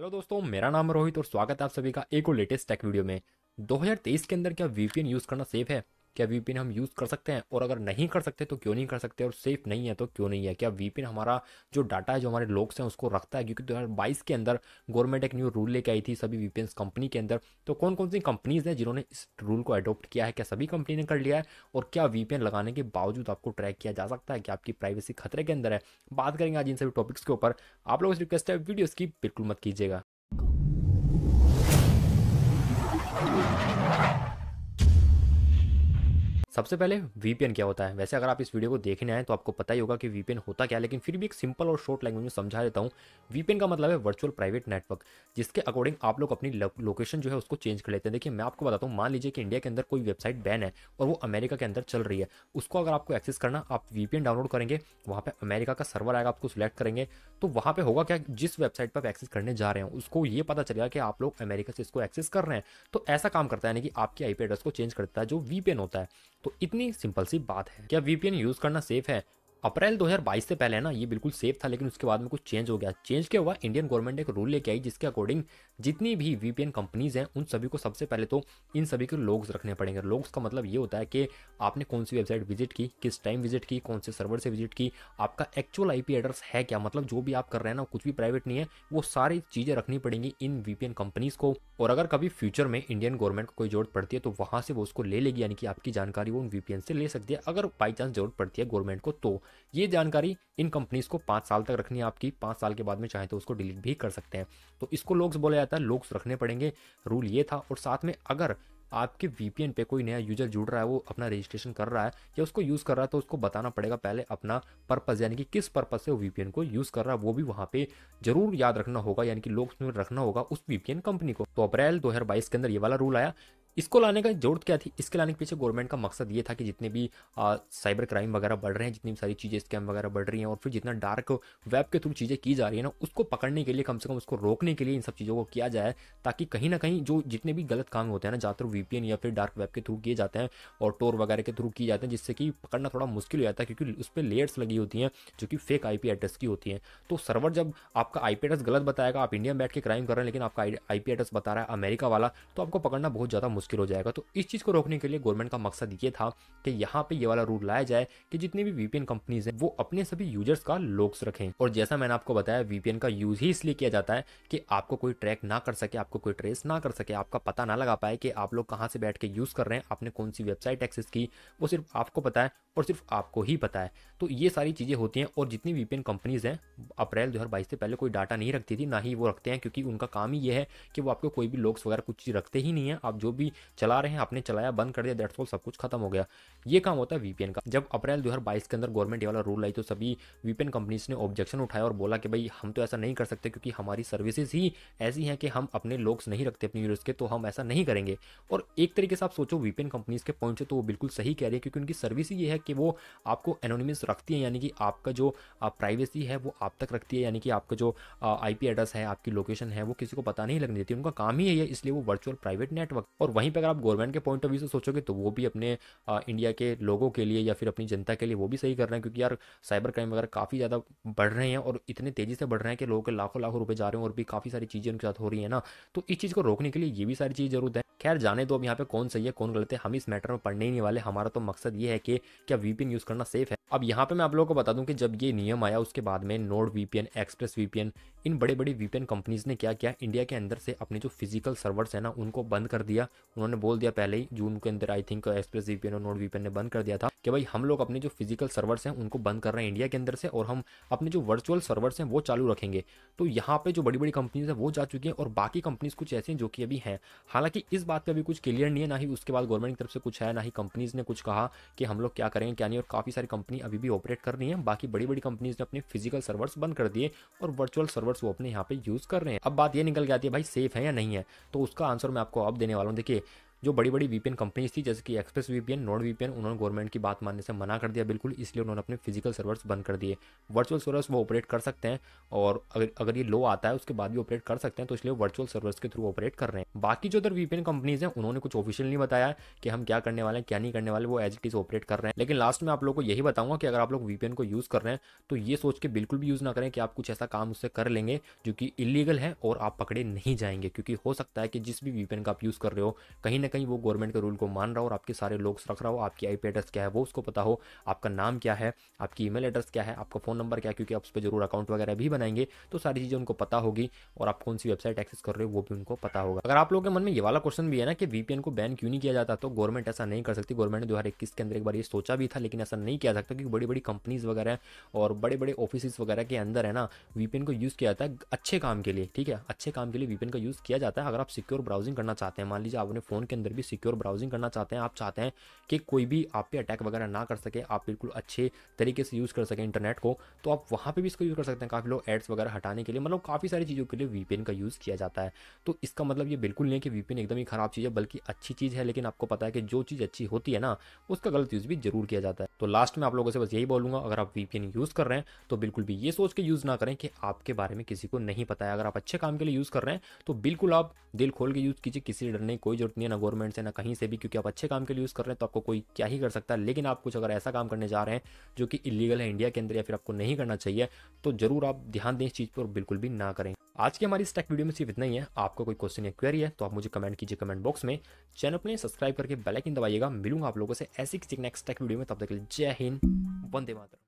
hello दोस्तों मेरा नाम रोहित और स्वागत है आप सभी का एक और लेटेस्ट टेक वीडियो में 2023 के अंदर क्या वीपीएन यूज़ करना सेफ है क्या वीपिन हम यूज़ कर सकते हैं और अगर नहीं कर सकते तो क्यों नहीं कर सकते और सेफ नहीं है तो क्यों नहीं है क्या वीपिन हमारा जो डाटा है जो हमारे लोग्स हैं उसको रखता है क्योंकि दो हज़ार बाईस के अंदर गवर्नमेंट एक न्यू रूल लेके आई थी सभी वीपीएन कंपनी के अंदर तो कौन कौन सी कंपनीज़ हैं जिन्होंने इस रूल को अडोप्ट किया है क्या सभी कंपनी ने कर लिया है और क्या वीपीएन लगाने के बावजूद आपको ट्रैक किया जा सकता है कि आपकी प्राइवेसी खतरे के अंदर है बात करेंगे आज इन सभी टॉपिक्स के ऊपर आप लोगों से रिक्वेस्ट है वीडियोज़ की बिल्कुल मत कीजिएगा सबसे पहले वीपीएन क्या होता है वैसे अगर आप इस वीडियो को देखने आए तो आपको पता ही होगा कि वीपीएन होता क्या है लेकिन फिर भी एक सिंपल और शॉर्ट लैंग्वेज में समझा देता हूँ वीपीएन का मतलब है वर्चुअल प्राइवेट नेटवर्क जिसके अकॉर्डिंग आप लोग अपनी लोकेशन जो है उसको चेंज कर लेते हैं देखिए मैं आपको बताता हूँ मान लीजिए कि इंडिया के अंदर कोई वेबसाइट बैन है और वो अमेरिका के अंदर चल रही है उसको अगर आपको एक्सेस करना आप वीपीएन डाउनलोड करेंगे वहाँ पर अमेरिका का सर्वर आएगा आपको सिलेक्ट करेंगे तो वहाँ पर होगा क्या जिस वेबसाइट पर आप एक्सेस करने जा रहे हैं उसको ये पता चलेगा कि आप लोग अमेरिका से इसको एक्सेस कर रहे हैं तो ऐसा काम करता है यानी कि आपकी आईपी एड्रेस को चेंज करता है जो वीपीएन होता है तो इतनी सिंपल सी बात है क्या वीपीएन यूज करना सेफ है अप्रैल 2022 से पहले ना ये बिल्कुल सेफ था लेकिन उसके बाद में कुछ चेंज हो गया चेंज क्या हुआ इंडियन गवर्नमेंट एक रूल लेके आई जिसके अकॉर्डिंग जितनी भी वीपीएन कंपनीज हैं उन सभी को सबसे पहले तो इन सभी के लॉग्स रखने पड़ेंगे लॉग्स का मतलब ये होता है कि आपने कौन सी वेबसाइट विजिट की किस टाइम विजिट की कौन से सर्वर से विजिट की आपका एक्चुअल आई एड्रेस है क्या मतलब जो भी आप कर रहे हैं ना कुछ भी प्राइवेट नहीं है वो सारी चीज़ें रखनी पड़ेंगी इन वीपीएन कंपनीज को और अगर कभी फ्यूचर में इंडियन गवर्नमेंट को कोई जरूरत पड़ती है तो वहाँ से वो उसको ले लेगी यानी कि आपकी जानकारी वो उन वीपीएन से ले सकती है अगर बाई चांस जरूरत पड़ती है गवर्नमेंट को तो ये जानकारी इन कंपनीज को पाँच साल तक रखनी है आपकी पाँच साल के बाद में चाहे तो उसको डिलीट भी कर सकते हैं तो इसको लोग्स बोला जाता है लोग्स रखने पड़ेंगे रूल ये था और साथ में अगर आपके वीपीएन पे कोई नया यूजर जुड़ रहा है वो अपना रजिस्ट्रेशन कर रहा है या उसको यूज़ कर रहा है तो उसको बताना पड़ेगा पहले अपना पर्पज़ यानी कि किस पर्पज़ से वो वीपीएन को यूज़ कर रहा है वो भी वहाँ पे जरूर याद रखना होगा यानी कि लोग रखना होगा उस वीपीएन कंपनी को तो अप्रैल 2022 के अंदर ये वाला रूल आया इसको लाने का जरूरत क्या थी इसके लाने के पीछे गवर्नमेंट का मकसद ये था कि जितने भी आ, साइबर क्राइम वगैरह बढ़ रहे हैं जितनी भी सारी चीज़ें स्कैम वगैरह बढ़ रही हैं और फिर जितना डार्क वेब के थ्रू चीज़ें की जा रही है ना उसको पकड़ने के लिए कम से कम उसको रोकने के लिए इन सब चीज़ों को किया जाए ताकि कहीं ना कहीं जो जितने भी गलत काम होते हैं ना ज़्यादातर तो वी या फिर डार्क वेब के थ्रू किए जाते हैं और टोर वगैरह के थ्रू किए जाते हैं जिससे कि पकड़ना थोड़ा मुश्किल हो जाता है क्योंकि उस पर लेयर्स लगी होती हैं जो कि फेक आई एड्रेस की होती हैं तो सर्वर जब आपका आई एड्रेस गलत बताएगा आप इंडिया में बैठ के क्राइम कर रहे हैं लेकिन आपका आई एड्रेस बता रहा है अमेरिका वाला तो आपको पकड़ना बहुत ज़्यादा मुश्किल हो जाएगा तो इस चीज़ को रोकने के लिए गवर्नमेंट का मकसद ये था कि यहाँ पे ये वाला रूल लाया जाए कि जितनी भी वीपीएन कंपनीज हैं वो अपने सभी यूजर्स का लॉक्स रखें और जैसा मैंने आपको बताया वीपीएन का यूज ही इसलिए किया जाता है कि आपको कोई ट्रैक ना कर सके आपको कोई ट्रेस ना कर सके आपका पता ना लगा पाए कि आप लोग कहाँ से बैठ के यूज़ कर रहे हैं आपने कौन सी वेबसाइट एक्सेस की वो सिर्फ आपको पता है और सिर्फ आपको ही पता है तो ये सारी चीज़ें होती हैं और जितनी वीपीएन कंपनीज हैं अप्रैल दो से पहले कोई डाटा नहीं रखती थी ना ही वो रखते हैं क्योंकि उनका काम ही ये है कि वो आपको कोई भी लॉक्स वगैरह कुछ रखते ही नहीं है आप जो भी भी चला रहे हैं आपने चलाया बंद कर दिया डेट्स ऑल सब कुछ खत्म हो गया ये काम होता है वीपीएन का जब अप्रैल दो के अंदर गवर्नमेंट वाला रूल आई तो सभी वीपीएन कंपनीज ने ऑब्जेक्शन उठाया और बोला कि भाई हम तो ऐसा नहीं कर सकते क्योंकि हमारी सर्विसेज ही ऐसी हैं कि हम अपने लोग्स नहीं रखते अपने यूजर्स के तो हम ऐसा नहीं करेंगे और एक तरीके से आप सोचो वीपीएन कंपनीज के पॉइंट से तो वो बिल्कुल सही कह रही है क्योंकि उनकी सर्विस ही ये है कि वो आपको एनोनिमस रखती है यानी कि आपका जो प्राइवेसी है वो आप तक रखती है यानी कि आपका जो आईपी एड्रेस है आपकी लोकेशन है वो किसी को पता नहीं लगने देती उनका काम ही है इसलिए वो वर्चुअल प्राइवेट नेटवर्क और वहीं पर अगर आप गवर्नमेंट के पॉइंट ऑफ व्यू से सोचोगे तो वो भी अपने इंडिया के लोगों के लिए या फिर अपनी जनता के लिए वो भी सही कर रहे हैं क्योंकि यार साइबर क्राइम वगैरह काफ़ी ज़्यादा बढ़ रहे हैं और इतने तेज़ी से बढ़ रहे हैं कि लोगों के लाखों लाखों रुपये जा रहे हैं और भी काफ़ी सारी चीज़ें उनके साथ हो रही है ना तो इस चीज़ को रोकने के लिए ये भी सारी चीज़ जरूरत है खैर जाने दो अब यहाँ पे कौन सही है कौन गलत है हम इस मैटर में पढ़ने ही नहीं वाले हमारा तो मकसद ये है कि क्या वीपिन यूज़ करना सेफ है अब यहाँ पे मैं आप लोगों को बता दूं कि जब ये नियम आया उसके बाद में नोड वीपीएन एक्सप्रेस वीपीएन इन बड़े बड़ी वीपीएन कंपनीज ने क्या किया इंडिया के अंदर से अपने जो फिजिकल सर्वर्स हैं ना उनको बंद कर दिया उन्होंने बोल दिया पहले ही जून के अंदर आई थिंक एक्सप्रेस वीपीएन और नोड वीपीएन ने बंद कर दिया था कि भाई हम लोग अपने जो फिजिकल सर्वर्स हैं उनको बंद कर रहे हैं इंडिया के अंदर से और हम अपने जो वर्चुअल सर्वर्स हैं वो चालू रखेंगे तो यहाँ पर जो बड़ी बड़ी कंपनीज है वो जा चुकी हैं और बाकी कंपनीज कुछ ऐसी जो कि अभी हैं हालांकि इस बात पर अभी कुछ क्लियर नहीं है ना ही उसके बाद गवर्नमेंट की तरफ से कुछ है ना ही कंपनीज ने कुछ कहा कि हम लोग क्या करेंगे क्या नहीं और काफ़ी सारी कंपनी कंपनी अभी भी ऑपरेट कर रही है बाकी बड़ी बड़ी कंपनीज ने अपने फिजिकल सर्वर्स बंद कर दिए और वर्चुअल सर्वर्स वो अपने यहाँ पे यूज कर रहे हैं अब बात ये निकल के आती है भाई सेफ है या नहीं है तो उसका आंसर मैं आपको अब देने वाला हूँ देखिए जो बड़ी बड़ी वीपीएन कंपनीज थी जैसे कि एक्सप्रेस वीपीएन नोड वीपीएन उन्होंने गवर्नमेंट की बात मानने से मना कर दिया बिल्कुल इसलिए उन्होंने अपने फिजिकल सर्वर्स बंद कर दिए वर्चुअल सर्वर्स वो ऑपरेट कर सकते हैं और अगर अगर ये लो आता है उसके बाद भी ऑपरेट कर सकते हैं तो इसलिए वर्चुअल सर्वर्स के थ्रू ऑपरेट कर रहे हैं बाकी जो उधर वीपीएन कंपनीज हैं उन्होंने कुछ ऑफिशियल नहीं बताया कि हम क्या करने वाले हैं क्या नहीं करने वाले वो एज इट इज ऑपरेट कर रहे हैं लेकिन लास्ट में आप लोग को यही बताऊंगा कि अगर आप लोग वीपीएन को यूज़ कर रहे हैं तो ये सोच के बिल्कुल भी यूज़ ना करें कि आप कुछ ऐसा काम उससे कर लेंगे जो कि इलीगल है और आप पकड़े नहीं जाएंगे क्योंकि हो सकता है कि जिस भी वीपीएन का आप यूज़ कर रहे हो कहीं ना कहीं वो गवर्नमेंट के रूल को मान रहा हो और आपके सारे लोग रख रहा हो आपकी आई एड्रेस क्या है वो उसको पता हो आपका नाम क्या है आपकी ईमेल एड्रेस क्या है आपका फ़ोन नंबर क्या है क्योंकि आप उस पर जरूर अकाउंट वगैरह भी बनाएंगे तो सारी चीज़ें उनको पता होगी और आप कौन सी वेबसाइट एक्सेस कर रहे हो वो भी उनको पता होगा अगर आप लोगों के मन में ये वाला क्वेश्चन भी है ना कि वीपीएन को बैन क्यों नहीं किया जाता तो गवर्नमेंट ऐसा नहीं कर सकती गवर्नमेंट ने दो के अंदर एक बार ये सोचा भी था लेकिन ऐसा नहीं किया सकता क्योंकि बड़ी बड़ी कंपनीज वगैरह और बड़े बड़े ऑफिस वगैरह के अंदर है ना वीपीएन को यूज़ किया जाता है अच्छे काम के लिए ठीक है अच्छे काम के लिए वीपीएन का यूज़ किया जाता है अगर आप सिक्योर ब्राउजिंग करना चाहते हैं मान लीजिए आपने फोन के अंदर भी सिक्योर ब्राउजिंग करना चाहते हैं आप चाहते हैं कि कोई भी आप पे अटैक वगैरह ना कर सके आप बिल्कुल अच्छे तरीके से यूज़ कर सकें इंटरनेट को तो आप वहाँ पर भी इसको यूज़ कर सकते हैं काफ़ी लोग एड्स वगैरह हटाने के लिए मतलब काफ़ी सारी चीज़ों के लिए वी का यूज़ किया जाता है तो इसका मतलब ये बिल्कुल नहीं है कि वीपीएन एकदम ही खराब चीज़ है बल्कि अच्छी चीज़ है लेकिन आपको पता है कि जो चीज़ अच्छी होती है ना उसका गलत यूज़ भी जरूर किया जाता है तो लास्ट में आप लोगों से बस यही बोलूंगा अगर आप वीपीएन यूज़ कर रहे हैं तो बिल्कुल भी ये सोच के यूज़ ना करें कि आपके बारे में किसी को नहीं पता है अगर आप अच्छे काम के लिए यूज़ कर रहे हैं तो बिल्कुल आप दिल खोल के यूज़ कीजिए किसी डरने की कोई जरूरत नहीं है ना गवर्नमेंट से ना कहीं से भी क्योंकि आप अच्छे काम के लिए यूज़ कर रहे हैं तो आपको कोई क्या ही कर सकता है लेकिन आप कुछ अगर ऐसा काम करने जा रहे हैं जो कि इलीगल है इंडिया के अंदर या फिर आपको नहीं करना चाहिए तो ज़रूर आप ध्यान दें इस चीज़ पर बिल्कुल भी ना करें आज की हमारी इस टेक वीडियो में सिर्फ इतना ही है आपका कोई क्वेश्चन या क्वेरी है तो आप मुझे कमेंट कीजिए कमेंट बॉक्स में चैनल को सब्सक्राइब करके बेलाइकिन दबाइएगा मिलूंगा आप लोगों से ऐसी किसी नेक्स्ट टेक वीडियो में तब तक के लिए जय हिंद वंदे मातरम